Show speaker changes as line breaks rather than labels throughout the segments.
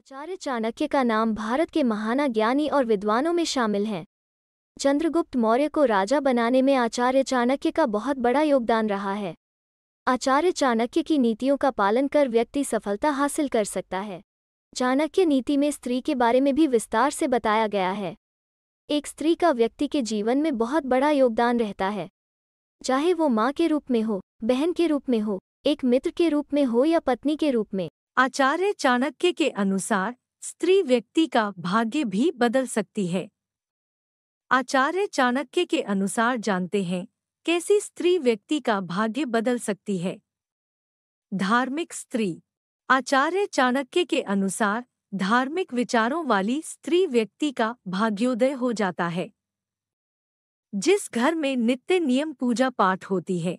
आचार्य चाणक्य का नाम भारत के महाना ज्ञानी और विद्वानों में शामिल है चंद्रगुप्त मौर्य को राजा बनाने में आचार्य चाणक्य का बहुत बड़ा योगदान रहा है आचार्य चाणक्य की नीतियों का पालन कर व्यक्ति सफलता हासिल कर सकता है चाणक्य नीति में स्त्री के बारे में भी विस्तार से बताया गया है एक स्त्री का व्यक्ति के जीवन में बहुत बड़ा योगदान रहता है चाहे वो माँ के रूप में हो बहन के रूप में हो एक मित्र के रूप में हो या पत्नी के रूप में आचार्य चाणक्य के
अनुसार स्त्री व्यक्ति का भाग्य भी बदल सकती है आचार्य चाणक्य के अनुसार जानते हैं कैसी स्त्री व्यक्ति का भाग्य बदल सकती है धार्मिक स्त्री आचार्य चाणक्य के अनुसार धार्मिक विचारों वाली स्त्री व्यक्ति का भाग्योदय हो जाता है जिस घर में नित्य नियम पूजा पाठ होती है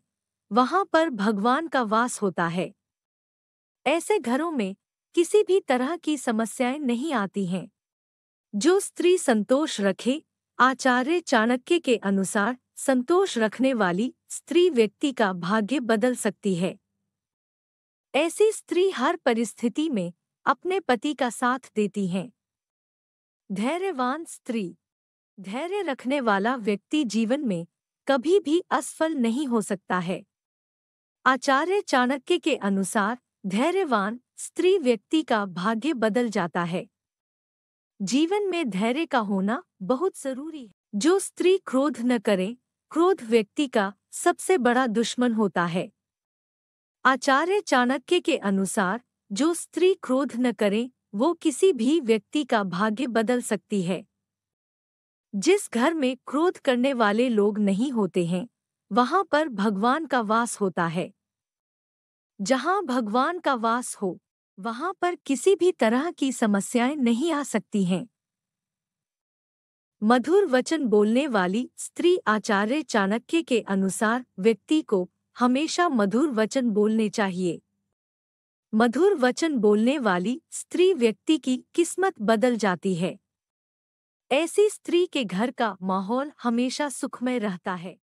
वहां पर भगवान का वास होता है ऐसे घरों में किसी भी तरह की समस्याएं नहीं आती हैं जो स्त्री संतोष रखे आचार्य चाणक्य के अनुसार संतोष रखने वाली स्त्री व्यक्ति का भाग्य बदल सकती है ऐसी स्त्री हर परिस्थिति में अपने पति का साथ देती हैं धैर्यवान स्त्री धैर्य रखने वाला व्यक्ति जीवन में कभी भी असफल नहीं हो सकता है आचार्य चाणक्य के अनुसार धैर्यवान स्त्री व्यक्ति का भाग्य बदल जाता है जीवन में धैर्य का होना बहुत जरूरी है जो स्त्री क्रोध न करे क्रोध व्यक्ति का सबसे बड़ा दुश्मन होता है आचार्य चाणक्य के अनुसार जो स्त्री क्रोध न करे वो किसी भी व्यक्ति का भाग्य बदल सकती है जिस घर में क्रोध करने वाले लोग नहीं होते हैं वहां पर भगवान का वास होता है जहां भगवान का वास हो वहां पर किसी भी तरह की समस्याएं नहीं आ सकती हैं मधुर वचन बोलने वाली स्त्री आचार्य चाणक्य के अनुसार व्यक्ति को हमेशा मधुर वचन बोलने चाहिए मधुर वचन बोलने वाली स्त्री व्यक्ति की किस्मत बदल जाती है ऐसी स्त्री के घर का माहौल हमेशा सुखमय रहता है